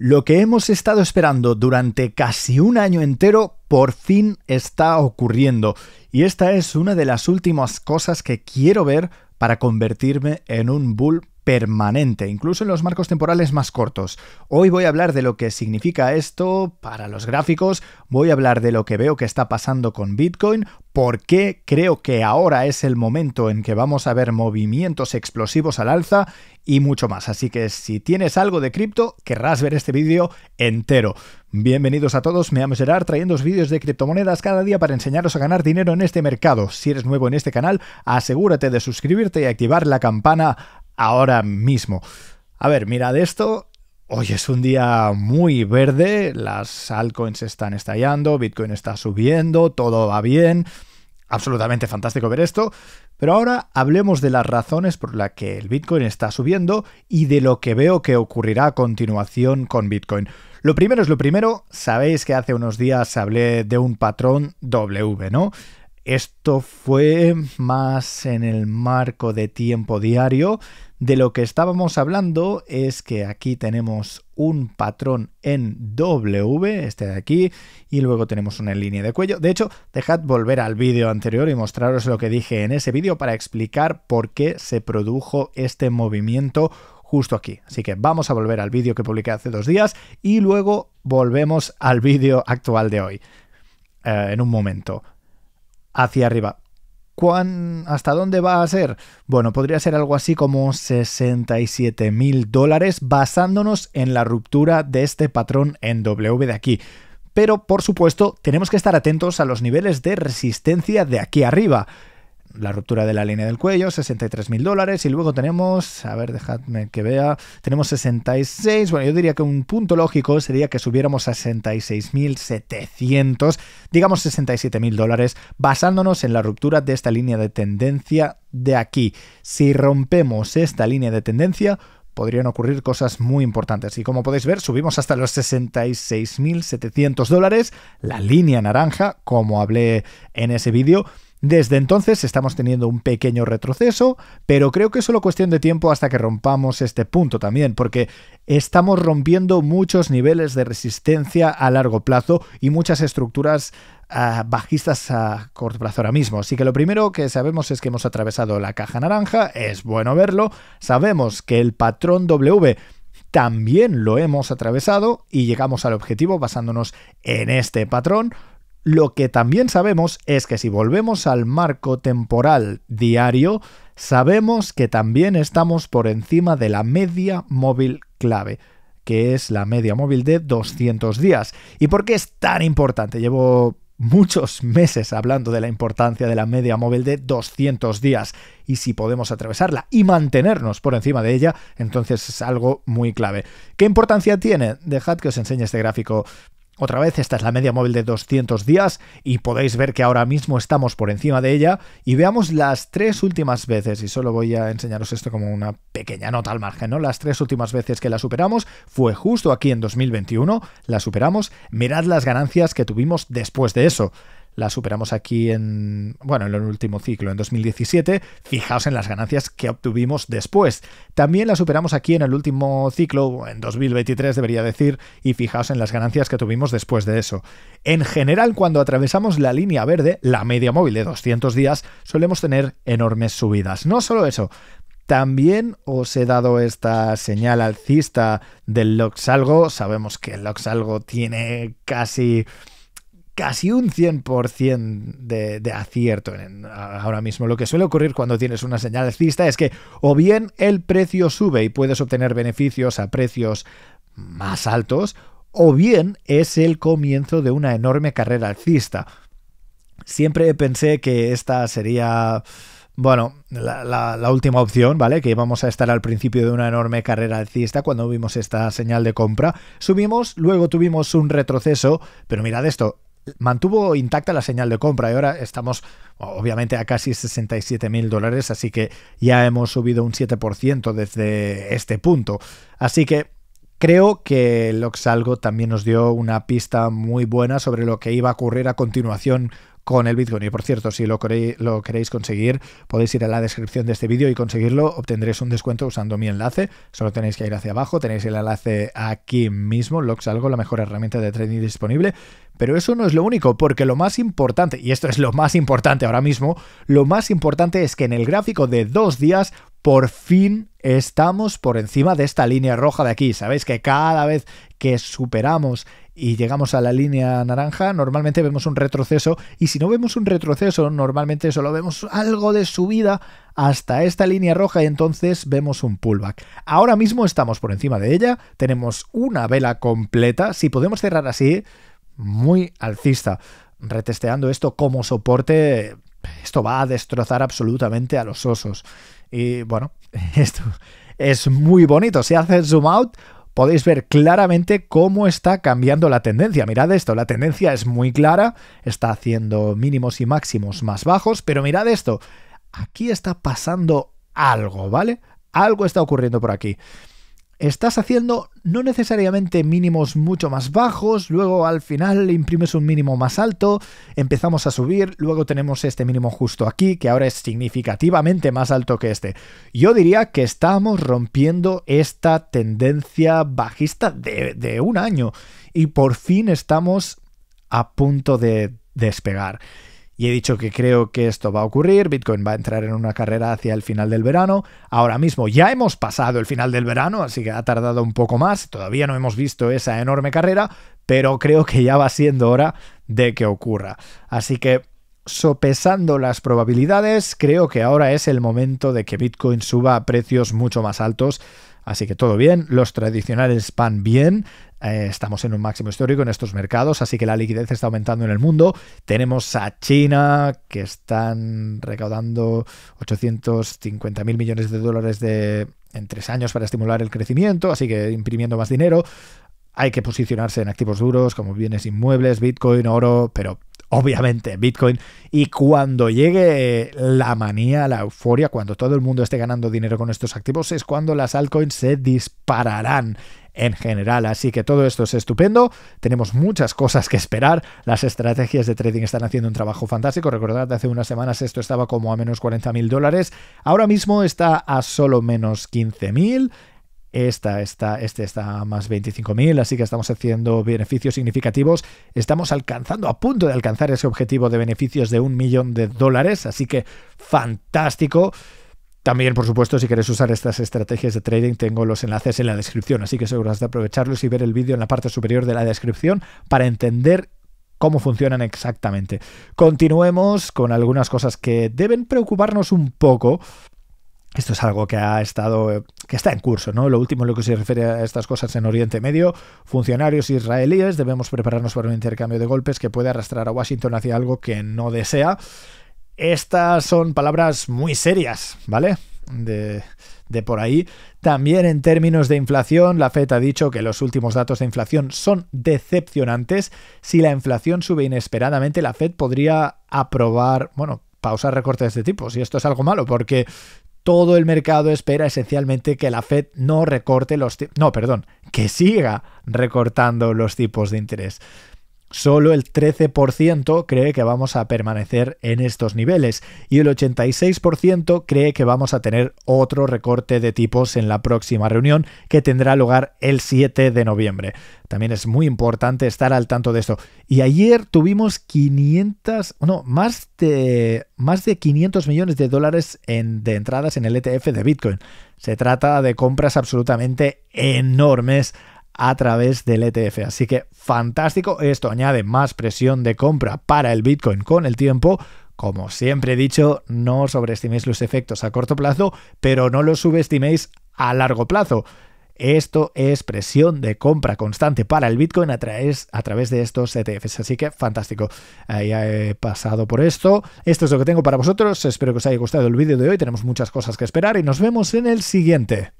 Lo que hemos estado esperando durante casi un año entero por fin está ocurriendo y esta es una de las últimas cosas que quiero ver para convertirme en un bull permanente, incluso en los marcos temporales más cortos. Hoy voy a hablar de lo que significa esto para los gráficos, voy a hablar de lo que veo que está pasando con Bitcoin, por qué creo que ahora es el momento en que vamos a ver movimientos explosivos al alza y mucho más. Así que si tienes algo de cripto, querrás ver este vídeo entero. Bienvenidos a todos, me llamo Gerard trayendo vídeos de criptomonedas cada día para enseñaros a ganar dinero en este mercado. Si eres nuevo en este canal, asegúrate de suscribirte y activar la campana ahora mismo. A ver, mirad esto. Hoy es un día muy verde, las altcoins están estallando, Bitcoin está subiendo, todo va bien. Absolutamente fantástico ver esto. Pero ahora hablemos de las razones por las que el Bitcoin está subiendo y de lo que veo que ocurrirá a continuación con Bitcoin. Lo primero es lo primero, sabéis que hace unos días hablé de un patrón W, ¿no? Esto fue más en el marco de tiempo diario. De lo que estábamos hablando es que aquí tenemos un patrón en W, este de aquí, y luego tenemos una en línea de cuello. De hecho, dejad volver al vídeo anterior y mostraros lo que dije en ese vídeo para explicar por qué se produjo este movimiento justo aquí. Así que vamos a volver al vídeo que publiqué hace dos días y luego volvemos al vídeo actual de hoy eh, en un momento hacia arriba. ¿Cuán, ¿Hasta dónde va a ser? Bueno, podría ser algo así como 67 mil dólares basándonos en la ruptura de este patrón en W de aquí. Pero, por supuesto, tenemos que estar atentos a los niveles de resistencia de aquí arriba la ruptura de la línea del cuello, 63 mil dólares. Y luego tenemos, a ver, dejadme que vea, tenemos 66. Bueno, yo diría que un punto lógico sería que subiéramos a 66.700, digamos 67 mil dólares, basándonos en la ruptura de esta línea de tendencia de aquí. Si rompemos esta línea de tendencia, podrían ocurrir cosas muy importantes. Y como podéis ver, subimos hasta los 66.700 dólares. La línea naranja, como hablé en ese vídeo, desde entonces estamos teniendo un pequeño retroceso, pero creo que es solo cuestión de tiempo hasta que rompamos este punto también, porque estamos rompiendo muchos niveles de resistencia a largo plazo y muchas estructuras ah, bajistas a corto plazo ahora mismo. Así que lo primero que sabemos es que hemos atravesado la caja naranja, es bueno verlo, sabemos que el patrón W también lo hemos atravesado y llegamos al objetivo basándonos en este patrón, lo que también sabemos es que si volvemos al marco temporal diario, sabemos que también estamos por encima de la media móvil clave que es la media móvil de 200 días. ¿Y por qué es tan importante? Llevo muchos meses hablando de la importancia de la media móvil de 200 días y si podemos atravesarla y mantenernos por encima de ella, entonces es algo muy clave. ¿Qué importancia tiene? Dejad que os enseñe este gráfico otra vez, esta es la media móvil de 200 días y podéis ver que ahora mismo estamos por encima de ella y veamos las tres últimas veces, y solo voy a enseñaros esto como una pequeña nota al margen, ¿no? Las tres últimas veces que la superamos fue justo aquí en 2021, la superamos, mirad las ganancias que tuvimos después de eso la superamos aquí en, bueno, en el último ciclo, en 2017. Fijaos en las ganancias que obtuvimos después. También la superamos aquí en el último ciclo, en 2023 debería decir, y fijaos en las ganancias que tuvimos después de eso. En general, cuando atravesamos la línea verde, la media móvil de 200 días, solemos tener enormes subidas. No solo eso, también os he dado esta señal alcista del Loxalgo. Sabemos que el Loxalgo tiene casi casi un 100% de, acierto. ahora mismo lo que suele ocurrir cuando tienes una señal alcista es que o bien el precio sube y puedes obtener beneficios a precios más altos, o bien es el comienzo de una enorme carrera alcista. Siempre pensé que esta sería... Bueno, la, la, última opción, ¿vale? Que íbamos a estar al principio de una enorme carrera alcista cuando vimos esta señal de compra. Subimos, luego tuvimos un retroceso, pero mirad esto, mantuvo intacta la señal de compra y ahora estamos obviamente a casi 67 mil dólares, así que ya hemos subido un 7% desde este punto. Así que Creo que Loxalgo también nos dio una pista muy buena sobre lo que iba a ocurrir a continuación con el Bitcoin. Y por cierto, si lo, queréis, conseguir, podéis ir a la descripción de este vídeo y conseguirlo. Obtendréis un descuento usando mi enlace. Solo tenéis que ir hacia abajo. Tenéis el enlace aquí mismo. Logs algo, la mejor herramienta de trading disponible. Pero eso no es lo único, porque lo más importante, y esto es lo más importante ahora mismo, lo más importante es que en el gráfico de dos días por fin estamos por encima de esta línea roja de aquí. Sabéis que cada vez que superamos y llegamos a la línea naranja, normalmente vemos un retroceso y si no vemos un retroceso, normalmente solo vemos algo de subida hasta esta línea roja y entonces vemos un pullback. Ahora mismo estamos por encima de ella, tenemos una vela completa, si podemos cerrar así, muy alcista. Retesteando esto como soporte, esto va a destrozar absolutamente a los osos. Y bueno, esto es muy bonito. Si haces zoom out, podéis ver claramente cómo está cambiando la tendencia. Mirad esto, la tendencia es muy clara, está haciendo mínimos y máximos más bajos, pero mirad esto, aquí está pasando algo, ¿vale? Algo está ocurriendo por aquí estás haciendo no necesariamente mínimos mucho más bajos, luego al final imprimes un mínimo más alto, empezamos a subir, luego tenemos este mínimo justo aquí, que ahora es significativamente más alto que este. Yo diría que estamos rompiendo esta tendencia bajista de, un año y por fin estamos a punto de despegar y he dicho que creo que esto va a ocurrir, Bitcoin va a entrar en una carrera hacia el final del verano, ahora mismo ya hemos pasado el final del verano, así que ha tardado un poco más, todavía no hemos visto esa enorme carrera, pero creo que ya va siendo hora de que ocurra. Así que sopesando las probabilidades, creo que ahora es el momento de que Bitcoin suba a precios mucho más altos Así que todo bien, los tradicionales van bien, eh, estamos en un máximo histórico en estos mercados, así que la liquidez está aumentando en el mundo. Tenemos a China, que están recaudando 850 mil millones de dólares en tres años para estimular el crecimiento, así que imprimiendo más dinero hay que posicionarse en activos duros como bienes inmuebles, Bitcoin, oro, pero obviamente Bitcoin. Y cuando llegue la manía, la euforia, cuando todo el mundo esté ganando dinero con estos activos, es cuando las altcoins se dispararán en general. Así que todo esto es estupendo. Tenemos muchas cosas que esperar. Las estrategias de trading están haciendo un trabajo fantástico. Recordad, hace unas semanas esto estaba como a menos 40 mil dólares. Ahora mismo está a solo menos 15.000 mil. Esta, está, este está más 25.000, así que estamos haciendo beneficios significativos. Estamos alcanzando, a punto de alcanzar ese objetivo de beneficios de un millón de dólares, así que fantástico. También, por supuesto, si quieres usar estas estrategias de trading, tengo los enlaces en la descripción, así que seguro de aprovecharlos y ver el vídeo en la parte superior de la descripción para entender cómo funcionan exactamente. Continuemos con algunas cosas que deben preocuparnos un poco, esto es algo que ha estado, que está en curso, ¿no? Lo último en lo que se refiere a estas cosas en Oriente Medio, funcionarios israelíes, debemos prepararnos para un intercambio de golpes que puede arrastrar a Washington hacia algo que no desea. Estas son palabras muy serias, ¿vale? De, de por ahí. También en términos de inflación, la FED ha dicho que los últimos datos de inflación son decepcionantes. Si la inflación sube inesperadamente, la FED podría aprobar, bueno, pausar recortes de tipo. Y esto es algo malo porque todo el mercado espera esencialmente que la Fed no recorte los no, perdón, que siga recortando los tipos de interés. Solo el 13% cree que vamos a permanecer en estos niveles y el 86% cree que vamos a tener otro recorte de tipos en la próxima reunión que tendrá lugar el 7 de noviembre. También es muy importante estar al tanto de esto. Y ayer tuvimos 500, no, más de más de 500 millones de dólares de entradas en el ETF de Bitcoin. Se trata de compras absolutamente enormes a través del ETF. Así que fantástico, esto añade más presión de compra para el Bitcoin con el tiempo. Como siempre he dicho, no sobreestiméis los efectos a corto plazo, pero no los subestiméis a largo plazo. Esto es presión de compra constante para el Bitcoin a través, a través de estos ETFs. Así que fantástico. ahí he eh, pasado por esto. Esto es lo que tengo para vosotros. Espero que os haya gustado el vídeo de hoy. Tenemos muchas cosas que esperar y nos vemos en el siguiente.